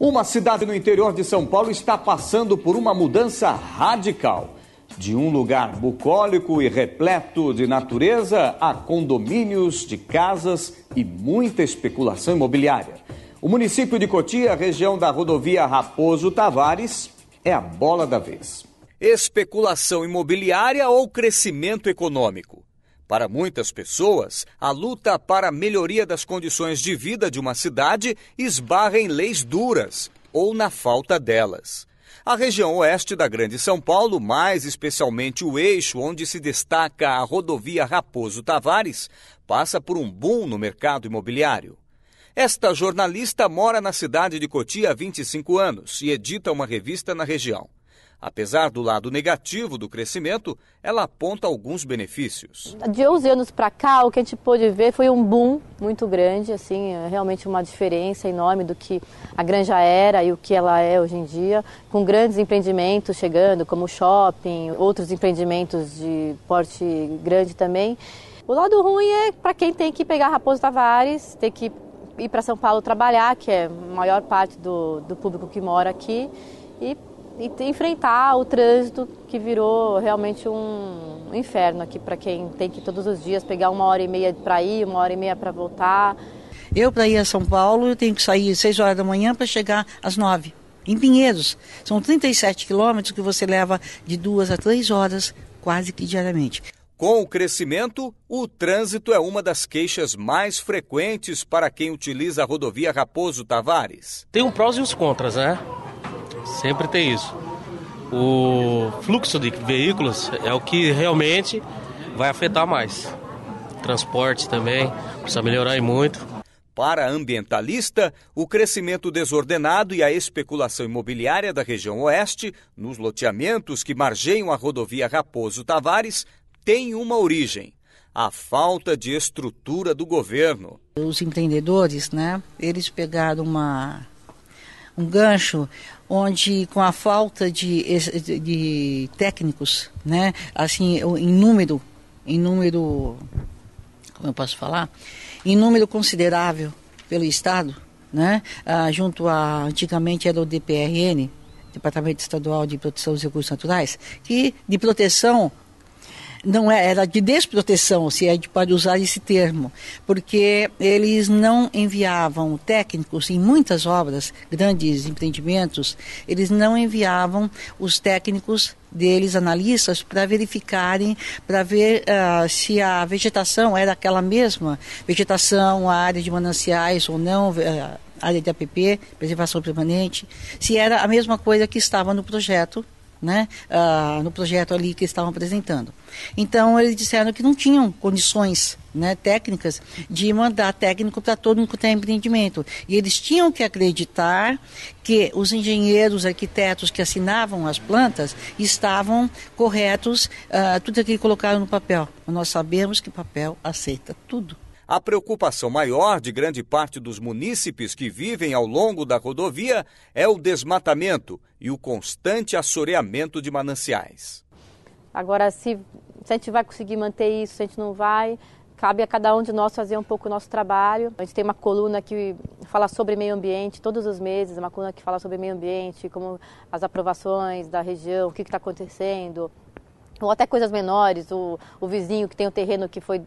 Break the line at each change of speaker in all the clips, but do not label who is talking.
Uma cidade no interior de São Paulo está passando por uma mudança radical. De um lugar bucólico e repleto de natureza a condomínios de casas e muita especulação imobiliária. O município de Cotia, região da rodovia Raposo Tavares, é a bola da vez. Especulação imobiliária ou crescimento econômico? Para muitas pessoas, a luta para a melhoria das condições de vida de uma cidade esbarra em leis duras ou na falta delas. A região oeste da Grande São Paulo, mais especialmente o eixo onde se destaca a rodovia Raposo Tavares, passa por um boom no mercado imobiliário. Esta jornalista mora na cidade de Cotia há 25 anos e edita uma revista na região. Apesar do lado negativo do crescimento, ela aponta alguns benefícios.
De 11 anos para cá, o que a gente pôde ver foi um boom muito grande, assim, é realmente uma diferença enorme do que a granja era e o que ela é hoje em dia, com grandes empreendimentos chegando, como o shopping, outros empreendimentos de porte grande também. O lado ruim é para quem tem que pegar Raposo Tavares, ter que ir para São Paulo trabalhar, que é a maior parte do, do público que mora aqui, e e enfrentar o trânsito que virou realmente um inferno aqui para quem tem que todos os dias pegar uma hora e meia para ir, uma hora e meia para voltar.
Eu para ir a São Paulo eu tenho que sair às 6 horas da manhã para chegar às 9 em Pinheiros. São 37 quilômetros que você leva de duas a três horas quase que diariamente.
Com o crescimento, o trânsito é uma das queixas mais frequentes para quem utiliza a rodovia Raposo Tavares. Tem um prós e os contras, né? Sempre tem isso. O fluxo de veículos é o que realmente vai afetar mais. Transporte também precisa melhorar muito. Para ambientalista, o crescimento desordenado e a especulação imobiliária da região oeste, nos loteamentos que margeiam a rodovia Raposo Tavares, tem uma origem: a falta de estrutura do governo.
Os empreendedores, né, eles pegaram uma um gancho onde com a falta de, de técnicos, né, assim, em número, em número, como eu posso falar, em número considerável pelo Estado, né, ah, junto a, antigamente era o DPRN, Departamento Estadual de Proteção dos Recursos Naturais, que de proteção não é, era de desproteção, se é de, para usar esse termo, porque eles não enviavam técnicos em muitas obras, grandes empreendimentos, eles não enviavam os técnicos deles, analistas, para verificarem, para ver uh, se a vegetação era aquela mesma vegetação, área de mananciais ou não. Uh, área de APP, preservação permanente, se era a mesma coisa que estava no projeto né, uh, no projeto ali que estavam apresentando. Então eles disseram que não tinham condições né, técnicas de mandar técnico para todo mundo que tem empreendimento. E eles tinham que acreditar que os engenheiros, arquitetos que assinavam as plantas estavam corretos, uh, tudo aquilo que colocaram no papel. nós sabemos que papel aceita
tudo. A preocupação maior de grande parte dos munícipes que vivem ao longo da rodovia é o desmatamento e o constante assoreamento de mananciais.
Agora, se, se a gente vai conseguir manter isso, se a gente não vai, cabe a cada um de nós fazer um pouco o nosso trabalho. A gente tem uma coluna que fala sobre meio ambiente todos os meses, é uma coluna que fala sobre meio ambiente, como as aprovações da região, o que está acontecendo, ou até coisas menores, o, o vizinho que tem o um terreno que foi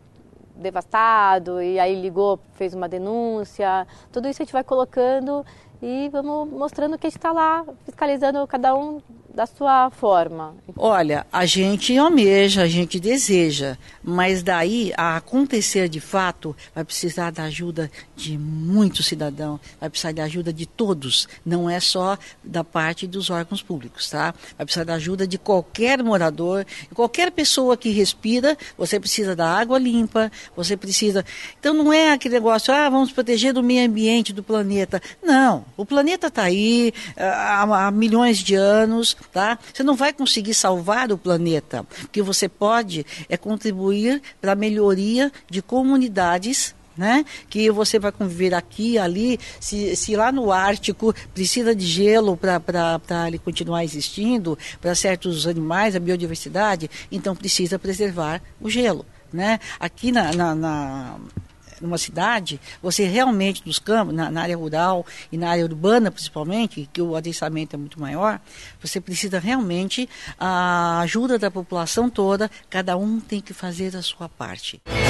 devastado e aí ligou, fez uma denúncia. Tudo isso a gente vai colocando e vamos mostrando que a gente está lá fiscalizando cada um da sua forma?
Olha, a gente almeja, a gente deseja, mas daí a acontecer de fato vai precisar da ajuda de muito cidadão, vai precisar da ajuda de todos, não é só da parte dos órgãos públicos, tá? Vai precisar da ajuda de qualquer morador, qualquer pessoa que respira, você precisa da água limpa, você precisa. Então não é aquele negócio, ah, vamos proteger do meio ambiente, do planeta. Não, o planeta está aí ah, há, há milhões de anos, tá? Você não vai conseguir salvar o planeta, o que você pode é contribuir para a melhoria de comunidades né? Que você vai conviver aqui, ali, se, se lá no Ártico precisa de gelo para ele continuar existindo, para certos animais, a biodiversidade, então precisa preservar o gelo, né? Aqui na, na, na numa cidade, você realmente nos campos, na, na, área rural e na área urbana principalmente, que o adensamento é muito maior, você precisa realmente a ajuda da população toda, cada um tem que fazer a sua parte.